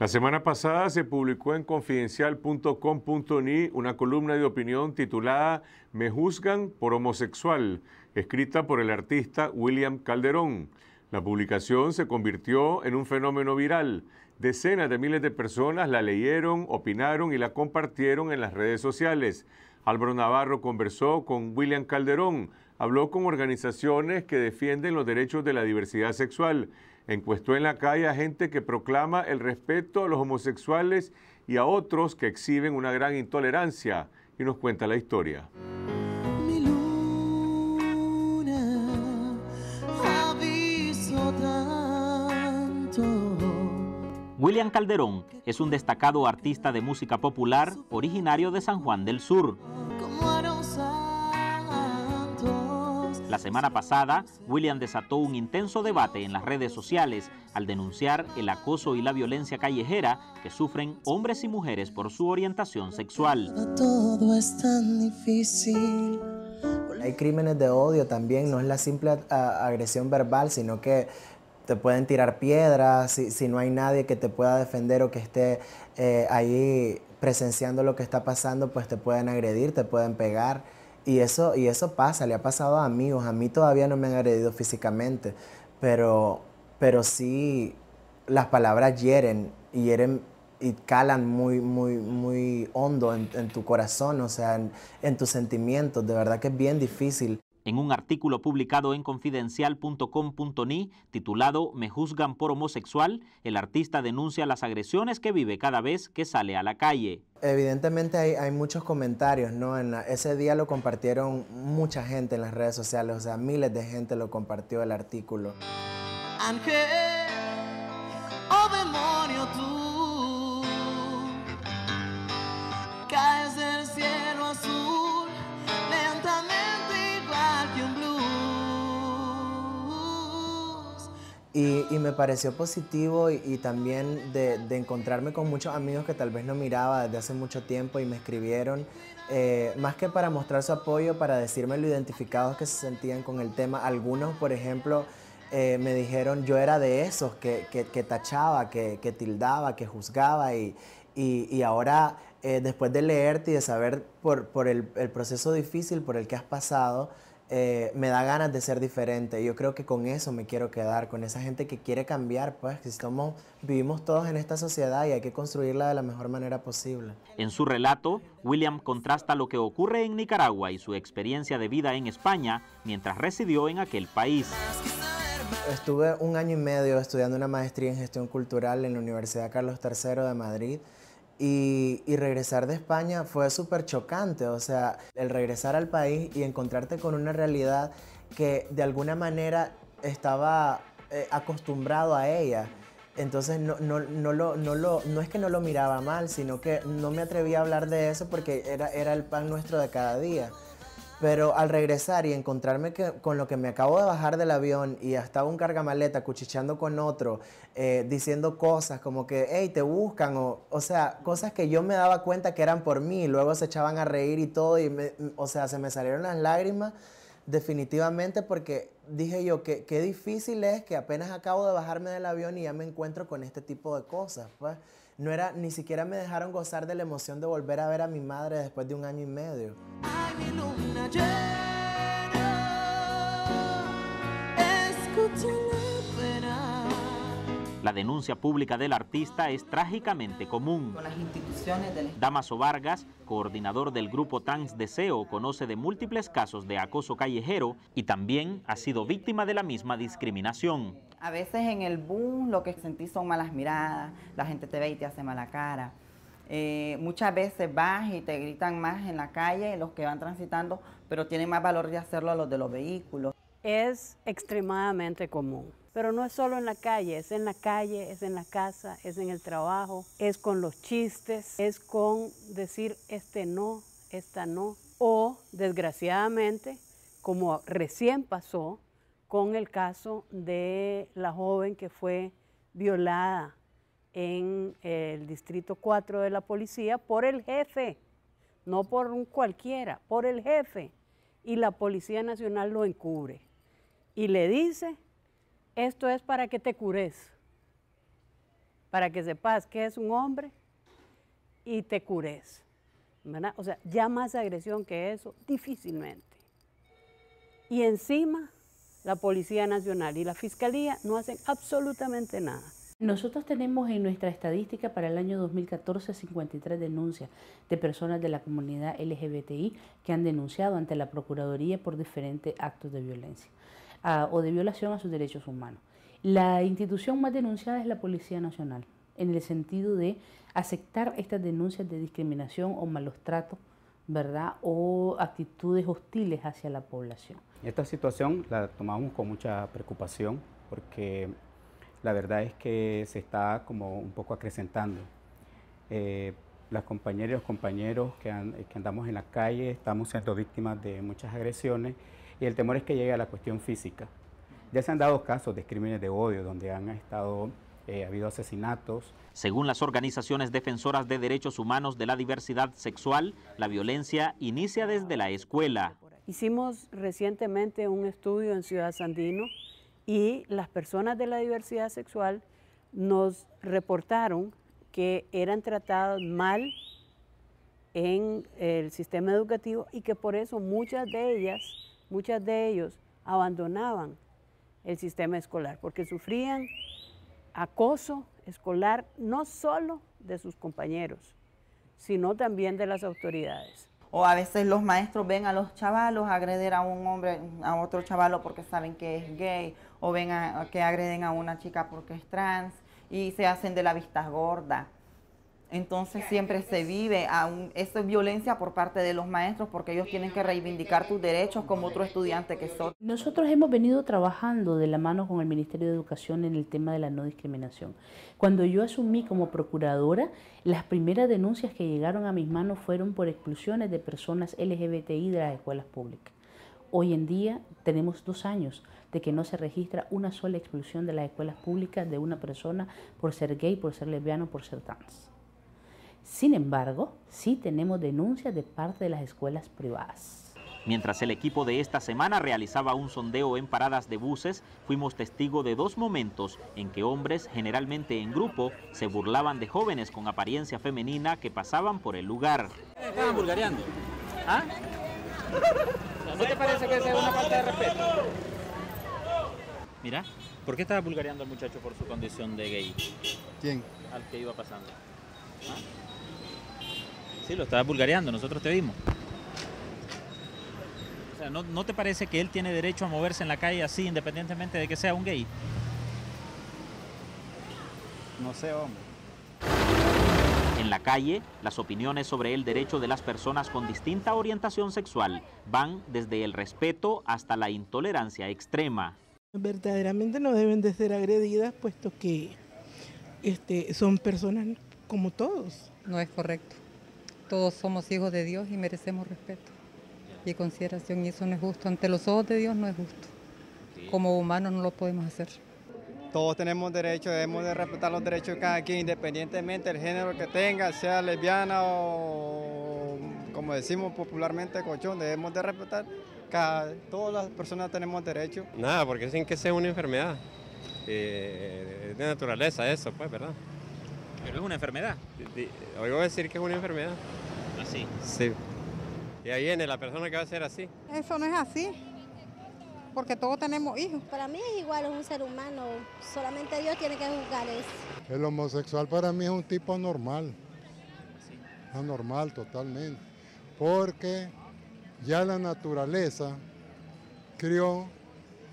La semana pasada se publicó en confidencial.com.ni una columna de opinión titulada Me juzgan por homosexual, escrita por el artista William Calderón. La publicación se convirtió en un fenómeno viral. Decenas de miles de personas la leyeron, opinaron y la compartieron en las redes sociales. Álvaro Navarro conversó con William Calderón, habló con organizaciones que defienden los derechos de la diversidad sexual encuestó en la calle a gente que proclama el respeto a los homosexuales y a otros que exhiben una gran intolerancia y nos cuenta la historia. William Calderón es un destacado artista de música popular originario de San Juan del Sur. La semana pasada, William desató un intenso debate en las redes sociales al denunciar el acoso y la violencia callejera que sufren hombres y mujeres por su orientación sexual. todo es tan difícil. Hay crímenes de odio también, no es la simple agresión verbal, sino que te pueden tirar piedras si, no hay nadie que te pueda defender o que esté eh, ahí presenciando lo que está pasando, pues te pueden agredir, te pueden pegar. Y eso, y eso pasa, le ha pasado a amigos. A mí todavía no me han agredido físicamente, pero, pero sí las palabras hieren, y hieren y calan muy, muy, muy hondo en, tu corazón, o sea, en tus sentimientos. De verdad que es bien difícil en un artículo publicado en confidencial.com.ni titulado Me juzgan por homosexual, el artista denuncia las agresiones que vive cada vez que sale a la calle. Evidentemente hay, muchos comentarios, ¿no? En ese día lo compartieron mucha gente en las redes sociales, o sea, miles de gente lo compartió el artículo. me pareció positivo y, también de, encontrarme con muchos amigos que tal vez no miraba desde hace mucho tiempo y me escribieron, eh, más que para mostrar su apoyo, para decirme lo identificados que se sentían con el tema. Algunos, por ejemplo, eh, me dijeron yo era de esos que, tachaba, que, tildaba, que juzgaba y, y, ahora eh, después de leerte y de saber por, el proceso difícil por el que has pasado, eh, me da ganas de ser diferente. Yo creo que con eso me quiero quedar, con esa gente que quiere cambiar, pues vivimos todos en esta sociedad y hay que construirla de la mejor manera posible. En su relato, William contrasta lo que ocurre en Nicaragua y su experiencia de vida en España mientras residió en aquel país. Estuve un año y medio estudiando una maestría en gestión cultural en la Universidad Carlos III de Madrid y, regresar de España fue súper chocante, o sea, el regresar al país y encontrarte con una realidad que de alguna manera estaba eh, acostumbrado a ella. Entonces no, lo, es que no lo miraba mal, sino que no me atrevía a hablar de eso porque era, era el pan nuestro de cada día. Pero al regresar y encontrarme con lo que me acabo de bajar del avión y hasta un cargamaleta cuchicheando con otro, eh, diciendo cosas como que, hey, te buscan, o, sea, cosas que yo me daba cuenta que eran por mí, luego se echaban a reír y todo, y o sea, se me salieron las lágrimas definitivamente porque dije yo que qué difícil es que apenas acabo de bajarme del avión y ya me encuentro con este tipo de cosas. Pues no era, ni siquiera me dejaron gozar de la emoción de volver a ver a mi madre después de un año y medio. La denuncia pública del artista es trágicamente común. Damaso Vargas, coordinador del grupo Trans Deseo, conoce de múltiples casos de acoso callejero y también ha sido víctima de la misma discriminación. A veces en el boom lo que sentí son malas miradas, la gente te ve y te hace mala cara. Eh, muchas veces vas y te gritan más en la calle, los que van transitando, pero tiene más valor de hacerlo a los de los vehículos. Es extremadamente común, pero no es solo en la calle, es en la calle, es en la casa, es en el trabajo, es con los chistes, es con decir este no, esta no, o desgraciadamente, como recién pasó con el caso de la joven que fue violada en el Distrito 4 de la policía por el jefe, no por un cualquiera, por el jefe. Y la Policía Nacional lo encubre y le dice, esto es para que te cures, para que sepas que es un hombre y te cures. O sea, ya más agresión que eso, difícilmente. Y encima, la Policía Nacional y la Fiscalía no hacen absolutamente nada. Nosotros tenemos en nuestra estadística para el año 2014 53 denuncias de personas de la comunidad LGBTI que han denunciado ante la Procuraduría por diferentes actos de violencia ah, o de violación a sus derechos humanos. La institución más denunciada es la Policía Nacional, en el sentido de aceptar estas denuncias de discriminación o malos tratos, ¿verdad? O actitudes hostiles hacia la población. Esta situación la tomamos con mucha preocupación porque la verdad es que se está como un poco acrecentando. Eh, las compañeras y los compañeros que, que, andamos en la calle estamos siendo víctimas de muchas agresiones y el temor es que llegue a la cuestión física. Ya se han dado casos de crímenes de odio donde han estado, ha eh, habido asesinatos. Según las organizaciones defensoras de derechos humanos de la diversidad sexual, la violencia inicia desde la escuela. Hicimos recientemente un estudio en Ciudad Sandino y las personas de la diversidad sexual nos reportaron que eran tratadas mal en el sistema educativo y que por eso muchas de ellas, muchas de ellos abandonaban el sistema escolar porque sufrían acoso escolar no solo de sus compañeros, sino también de las autoridades o a veces los maestros ven a los chavalos agreder a un hombre, a otro chavalo porque saben que es gay, o ven a, que agreden a una chica porque es trans, y se hacen de la vista gorda. Entonces siempre se vive a un, esa violencia por parte de los maestros porque ellos tienen que reivindicar tus derechos como otro estudiante que son. Nosotros hemos venido trabajando de la mano con el Ministerio de Educación en el tema de la no discriminación. Cuando yo asumí como procuradora, las primeras denuncias que llegaron a mis manos fueron por exclusiones de personas LGBTI de las escuelas públicas. Hoy en día tenemos dos años de que no se registra una sola exclusión de las escuelas públicas de una persona por ser gay, por ser lesbiano, por ser trans. Sin embargo, sí tenemos denuncias de parte de las escuelas privadas. Mientras el equipo de esta semana realizaba un sondeo en paradas de buses, fuimos testigo de dos momentos en que hombres, generalmente en grupo, se burlaban de jóvenes con apariencia femenina que pasaban por el lugar. Estaban bulgareando. ¿Ah? ¿No te parece que es una falta de respeto? Mira, ¿por qué estaba bulgareando al muchacho por su condición de gay? ¿Quién? Al que iba pasando. ¿Ah? sí, lo estabas vulgareando, nosotros te vimos. ¿no, te parece que él tiene derecho a moverse en la calle así, independientemente de que sea un gay? No sé, hombre. En la calle, las opiniones sobre el derecho de las personas con distinta orientación sexual van desde el respeto hasta la intolerancia extrema. Verdaderamente no deben de ser agredidas, puesto que este, son personas como todos. No es correcto todos somos hijos de Dios y merecemos respeto y consideración y eso no es justo. Ante los ojos de Dios no es justo. Como humanos no lo podemos hacer. Todos tenemos derecho, debemos de respetar los derechos de cada quien, independientemente del género que tenga, sea lesbiana o como decimos popularmente cochón, debemos de respetar. Cada, todas las personas tenemos derecho. Nada, porque sin que sea una enfermedad. Eh, de naturaleza eso, pues, ¿verdad? Pero es una enfermedad. Oigo decir que es una enfermedad. Así. Sí. Y ahí viene la persona que va a ser así. Eso no es así. Porque todos tenemos hijos. Para mí es igual, es un ser humano. Solamente Dios tiene que juzgar eso. El homosexual para mí es un tipo anormal. Anormal totalmente. Porque ya la naturaleza crió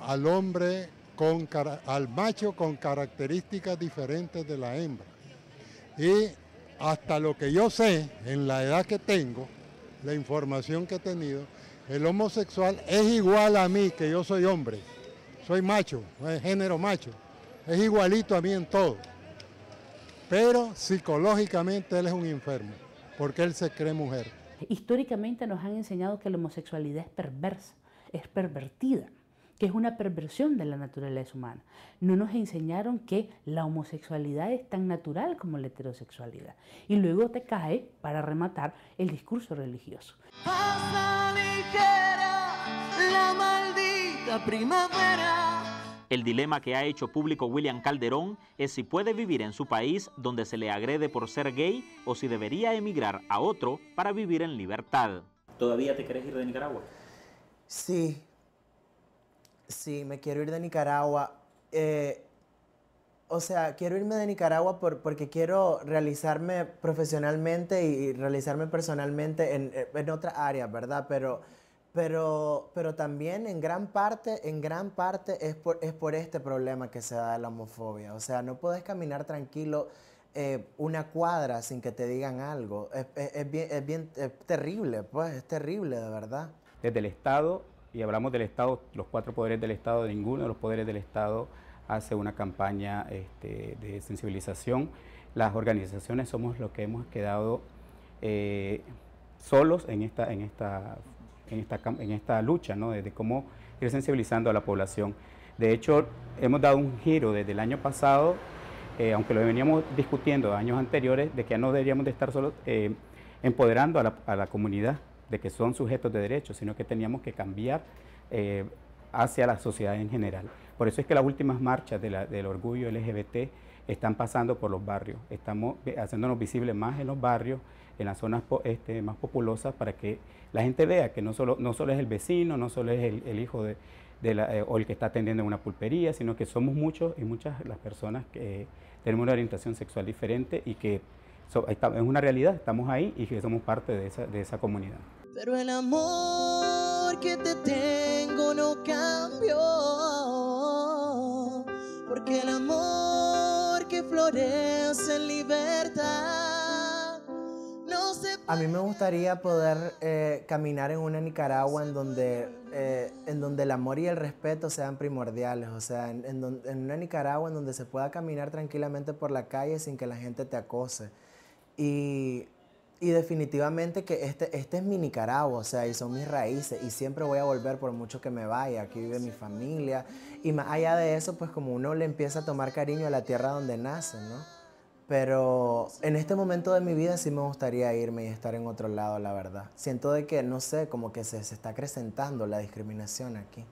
al hombre con al macho con características diferentes de la hembra. Y hasta lo que yo sé, en la edad que tengo, la información que he tenido, el homosexual es igual a mí, que yo soy hombre, soy macho, es género macho, es igualito a mí en todo. Pero psicológicamente él es un enfermo, porque él se cree mujer. Históricamente nos han enseñado que la homosexualidad es perversa, es pervertida que es una perversión de la naturaleza humana. No nos enseñaron que la homosexualidad es tan natural como la heterosexualidad. Y luego te cae, para rematar, el discurso religioso. Pasa El dilema que ha hecho público William Calderón es si puede vivir en su país donde se le agrede por ser gay o si debería emigrar a otro para vivir en libertad. ¿Todavía te querés ir de Nicaragua? Sí, Sí, me quiero ir de Nicaragua. Eh, o sea, quiero irme de Nicaragua porque quiero realizarme profesionalmente y realizarme personalmente eh, en, otra área, ¿verdad? Pero, pero, pero también en gran parte, en gran parte es por, este problema que se da la homofobia. O sea, no puedes caminar tranquilo eh, una cuadra sin que te digan algo. Es, bien, bien terrible, pues, es terrible de verdad. Desde el Estado y hablamos del Estado, los cuatro poderes del Estado, ninguno de los poderes del Estado hace una campaña este, de sensibilización. Las organizaciones somos los que hemos quedado eh, solos en esta, en esta, en esta, en esta lucha, ¿no? desde cómo ir sensibilizando a la población. De hecho, hemos dado un giro desde el año pasado, eh, aunque lo veníamos discutiendo años anteriores, de que ya no deberíamos de estar solos eh, empoderando a la, a la comunidad de que son sujetos de derechos, sino que teníamos que cambiar eh, hacia la sociedad en general. Por eso es que las últimas marchas del orgullo LGBT están pasando por los barrios. Estamos haciéndonos visibles más en los barrios, en las zonas este, más populosas, para que la gente vea que no solo, no solo es el vecino, no solo es el, hijo de, eh, o el que está atendiendo una pulpería, sino que somos muchos y muchas las personas que eh, tenemos una orientación sexual diferente y que es una realidad, estamos ahí y que somos parte de esa, de esa comunidad. Pero el amor que te tengo no cambió, porque el amor que florece en libertad no A mí me gustaría poder eh, caminar en una Nicaragua en donde, eh, en donde el amor y el respeto sean primordiales, o sea, en, en, en una Nicaragua en donde se pueda caminar tranquilamente por la calle sin que la gente te acose y, definitivamente que este, este, es mi Nicaragua, o sea, y son mis raíces y siempre voy a volver por mucho que me vaya, aquí vive mi familia. Y más allá de eso, pues como uno le empieza a tomar cariño a la tierra donde nace, ¿no? Pero en este momento de mi vida sí me gustaría irme y estar en otro lado, la verdad. Siento de que, no sé, como que se está acrecentando la discriminación aquí.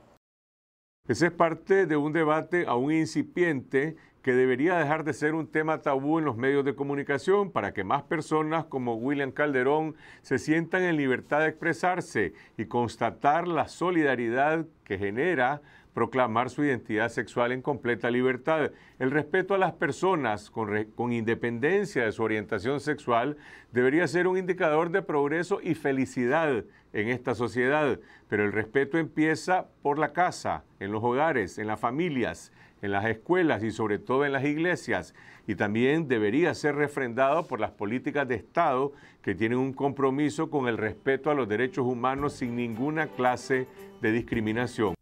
Ese es parte de un debate aún incipiente que debería dejar de ser un tema tabú en los medios de comunicación para que más personas como William Calderón se sientan en libertad de expresarse y constatar la solidaridad que genera proclamar su identidad sexual en completa libertad, el respeto a las personas con, independencia de su orientación sexual debería ser un indicador de progreso y felicidad en esta sociedad, pero el respeto empieza por la casa, en los hogares, en las familias, en las escuelas y sobre todo en las iglesias, y también debería ser refrendado por las políticas de Estado que tienen un compromiso con el respeto a los derechos humanos sin ninguna clase de discriminación.